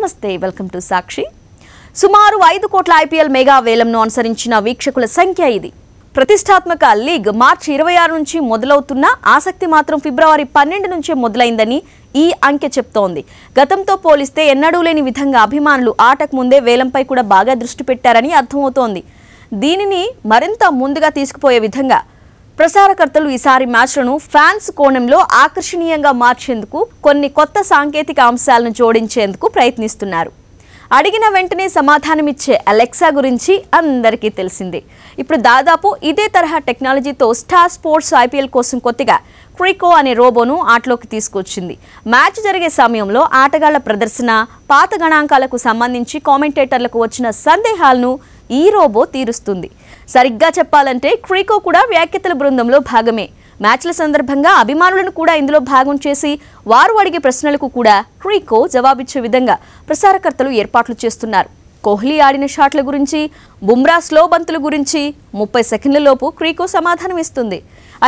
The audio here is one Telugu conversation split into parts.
నమస్తే వెల్కమ్ టు సాక్షి సుమారు ఐదు కోట్ల ఐపీఎల్ మెగా వేలంను అనుసరించిన వీక్షకుల సంఖ్య ఇది ప్రతిష్టాత్మక లీగ్ మార్చి ఇరవై ఆరు నుంచి మొదలవుతున్న ఆసక్తి మాత్రం ఫిబ్రవరి పన్నెండు నుంచే మొదలైందని ఈ అంకె చెప్తోంది గతంతో పోలిస్తే ఎన్నడూ లేని విధంగా అభిమానులు ఆటకు ముందే వేలంపై కూడా బాగా దృష్టి పెట్టారని అర్థమవుతోంది దీనిని మరింత ముందుగా తీసుకుపోయే విధంగా ప్రసారకర్తలు ఈసారి మ్యాచ్లను ఫ్యాన్స్ కోణంలో ఆకర్షణీయంగా మార్చేందుకు కొన్ని కొత్త సాంకేతిక అంశాలను జోడించేందుకు ప్రయత్నిస్తున్నారు అడిగిన వెంటనే సమాధానమిచ్చే అలెక్సా గురించి అందరికీ తెలిసిందే ఇప్పుడు దాదాపు ఇదే తరహా టెక్నాలజీతో స్టార్ స్పోర్ట్స్ ఐపీఎల్ కోసం కొత్తగా క్రికో అనే రోబోను ఆటలోకి తీసుకొచ్చింది మ్యాచ్ జరిగే సమయంలో ఆటగాళ్ల ప్రదర్శన పాత గణాంకాలకు సంబంధించి కామెంటేటర్లకు వచ్చిన సందేహాలను ఈ రోబో తీరుస్తుంది సరిగ్గా చెప్పాలంటే క్రీకో కూడా వ్యాఖ్యతల బృందంలో భాగమే మ్యాచ్ల సందర్భంగా అభిమానులను కూడా ఇందులో భాగం చేసి వారు అడిగే ప్రశ్నలకు కూడా క్రీకో జవాబిచ్చే విధంగా ప్రసారకర్తలు ఏర్పాట్లు చేస్తున్నారు కోహ్లీ ఆడిన షాట్ల గురించి బుమ్రా స్లో బంతుల గురించి ముప్పై సెకండ్లలోపు క్రీకో సమాధానం ఇస్తుంది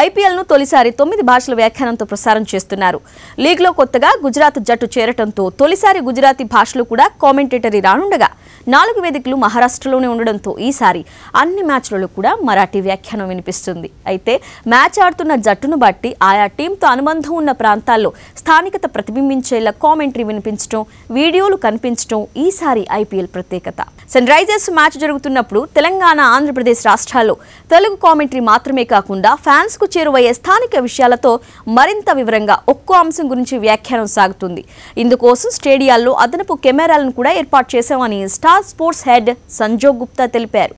ఐపీఎల్ను తొలిసారి తొమ్మిది భాషల వ్యాఖ్యానంతో ప్రసారం చేస్తున్నారు లీగ్లో కొత్తగా గుజరాత్ జట్టు చేరటంతో తొలిసారి గుజరాతీ భాషలు కూడా కామెంటేటరీ రానుండగా నాలుగు వేదికలు మహారాష్ట్రలోనే ఉండడంతో ఈసారి అన్ని మ్యాచ్లలో కూడా మరాఠీ వ్యాఖ్యానం వినిపిస్తుంది అయితే మ్యాచ్ ఆడుతున్న జట్టును బట్టి ఆయా టీంతో అనుబంధం ఉన్న ప్రాంతాల్లో స్థానికత ప్రతిబింబించేలా కామెంటరీ వినిపించడం వీడియోలు కనిపించడం ఈసారి ఐపీఎల్ ప్రత్యేకత సన్ రైజర్స్ మ్యాచ్ జరుగుతున్నప్పుడు తెలంగాణ ఆంధ్రప్రదేశ్ రాష్ట్రాల్లో తెలుగు కామెంటరీ మాత్రమే కాకుండా ఫ్యాన్స్ మనసుకు చేరువయ్యే స్థానిక విషయాలతో మరింత వివరంగా ఒక్కో అంశం గురించి వ్యాఖ్యానం సాగుతుంది ఇందుకోసం స్టేడియాల్లో అదనపు కెమెరాలను కూడా ఏర్పాటు చేశామని Star Sports head Sanjog Gupta తెలిపారు